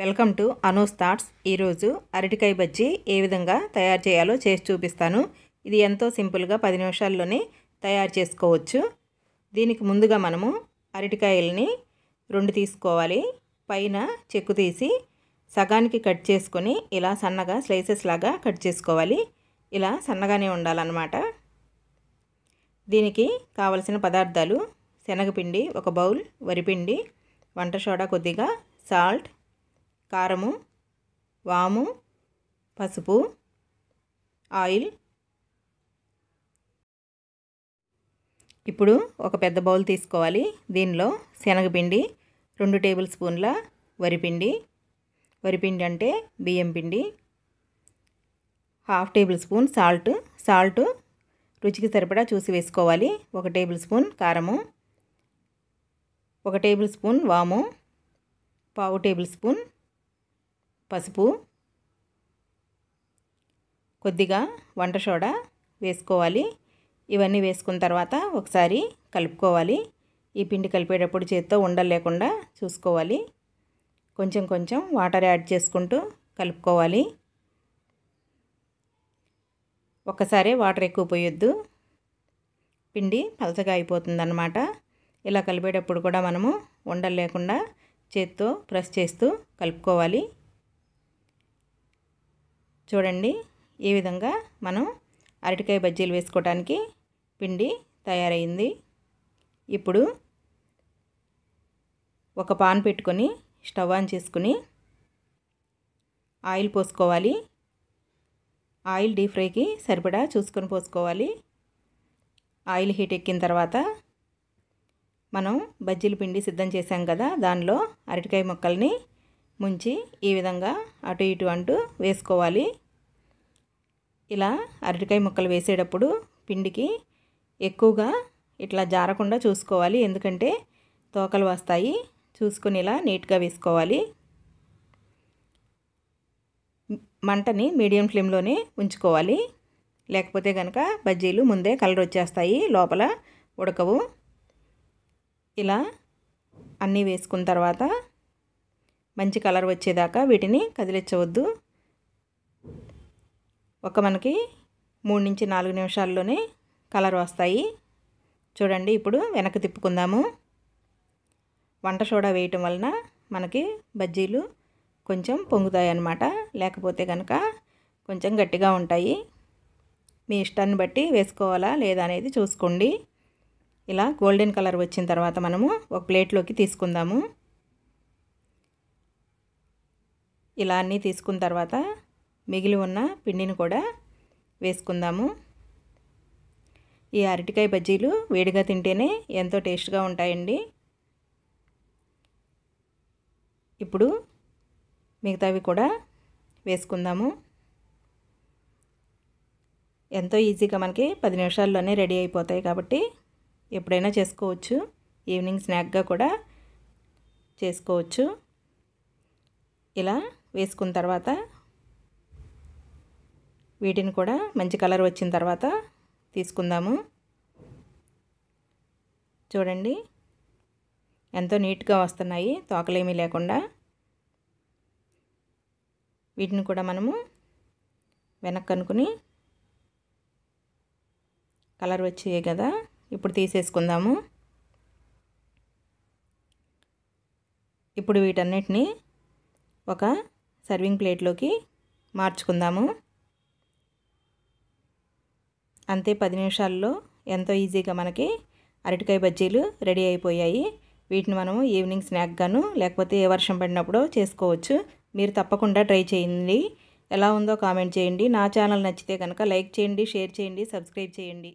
welcome to Anu's thoughts ఈరోజు అరటికాయ బజ్జీ ఏ విధంగా తయారు చేయాలో చేసి చూపిస్తాను ఇది ఎంతో సింపుల్గా పది నిమిషాల్లోనే తయారు చేసుకోవచ్చు దీనికి ముందుగా మనము అరటికాయలని రెండు తీసుకోవాలి పైన చెక్కు తీసి సగానికి కట్ చేసుకొని ఇలా సన్నగా స్లైసెస్ లాగా కట్ చేసుకోవాలి ఇలా సన్నగానే ఉండాలన్నమాట దీనికి కావలసిన పదార్థాలు శనగపిండి ఒక బౌల్ వరిపిండి వంట సోడా కొద్దిగా సాల్ట్ కారము వాము పసుపు ఆయిల్ ఇప్పుడు ఒక పెద్ద బౌల్ తీసుకోవాలి దీనిలో శనగపిండి రెండు టేబుల్ స్పూన్ల వరిపిండి వరిపిండి అంటే బియ్యం పిండి half tablespoon salt salt రుచికి సరిపడా చూసి వేసుకోవాలి ఒక టేబుల్ స్పూన్ కారము ఒక టేబుల్ స్పూన్ వాము పావు టేబుల్ స్పూన్ పసుపు కొద్దిగా వంట సోడా వేసుకోవాలి ఇవన్నీ వేసుకున్న తర్వాత ఒకసారి కలుపుకోవాలి ఈ పిండి కలిపేటప్పుడు చేత్తో ఉండలేకుండా చూసుకోవాలి కొంచెం కొంచెం వాటర్ యాడ్ చేసుకుంటూ కలుపుకోవాలి ఒక్కసారే వాటర్ ఎక్కువ పోయొద్దు పిండి పలచగా అయిపోతుందన్నమాట ఇలా కలిపేటప్పుడు కూడా మనము ఉండలేకుండా చేత్తో ప్రెస్ చేస్తూ కలుపుకోవాలి చూడండి ఈ విధంగా మనం అరటికాయ బజ్జీలు వేసుకోవడానికి పిండి తయారైంది ఇప్పుడు ఒక పాన్ పెట్టుకొని స్టవ్ ఆన్ చేసుకుని ఆయిల్ పోసుకోవాలి ఆయిల్ డీప్ ఫ్రైకి సరిపడా చూసుకొని పోసుకోవాలి ఆయిల్ హీట్ ఎక్కిన తర్వాత మనం బజ్జీల పిండి సిద్ధం చేసాం కదా దానిలో అరటికాయ ముక్కల్ని ముంచి ఈ విధంగా అటు ఇటు అంటూ వేసుకోవాలి ఇలా అరటికాయ ముక్కలు వేసేటప్పుడు పిండికి ఎక్కువగా ఇట్లా జారకుండా చూసుకోవాలి ఎందుకంటే తోకలు వస్తాయి చూసుకుని ఇలా నీట్గా వేసుకోవాలి మంటని మీడియం ఫ్లేమ్లోనే ఉంచుకోవాలి లేకపోతే కనుక బజ్జీలు ముందే కలర్ వచ్చేస్తాయి లోపల ఉడకవు ఇలా అన్నీ వేసుకున్న తర్వాత మంచి కలర్ వచ్చేదాకా వీటిని కదిలించవద్దు ఒక మనకి మూడు నుంచి నాలుగు నిమిషాల్లోనే కలర్ వస్తాయి చూడండి ఇప్పుడు వెనక్కి తిప్పుకుందాము వంట సోడా వేయటం వలన మనకి బజ్జీలు కొంచెం పొంగుతాయి అన్నమాట లేకపోతే కనుక కొంచెం గట్టిగా ఉంటాయి మీ ఇష్టాన్ని బట్టి వేసుకోవాలా లేదా అనేది చూసుకోండి ఇలా గోల్డెన్ కలర్ వచ్చిన తర్వాత మనము ఒక ప్లేట్లోకి తీసుకుందాము ఇలా అన్నీ తీసుకున్న తర్వాత మిగిలి ఉన్న పిండిని కూడా వేసుకుందాము ఈ అరటికాయ బజ్జీలు వేడిగా తింటేనే ఎంతో టేస్ట్గా ఉంటాయండి ఇప్పుడు మిగతావి కూడా వేసుకుందాము ఎంతో ఈజీగా మనకి పది నిమిషాల్లోనే రెడీ అయిపోతాయి కాబట్టి ఎప్పుడైనా చేసుకోవచ్చు ఈవినింగ్ స్నాక్గా కూడా చేసుకోవచ్చు ఇలా వేసుకున్న తర్వాత వీటిని కూడా మంచి కలర్ వచ్చిన తర్వాత తీసుకుందాము చూడండి ఎంతో నీట్గా వస్తున్నాయి తోకలేమీ లేకుండా వీటిని కూడా మనము వెనక్కి అనుకుని కలర్ వచ్చాయి కదా ఇప్పుడు తీసేసుకుందాము ఇప్పుడు వీటన్నిటిని ఒక సర్వింగ్ ప్లేట్లోకి మార్చుకుందాము అంతే పది నిమిషాల్లో ఎంతో ఈజీగా మనకి అరటికాయ బజ్జీలు రెడీ అయిపోయాయి వీటిని మనము ఈవినింగ్ స్నాక్ గాను లేకపోతే ఏ వర్షం పడినప్పుడు చేసుకోవచ్చు మీరు తప్పకుండా ట్రై చేయండి ఎలా ఉందో కామెంట్ చేయండి నా ఛానల్ నచ్చితే కనుక లైక్ చేయండి షేర్ చేయండి సబ్స్క్రైబ్ చేయండి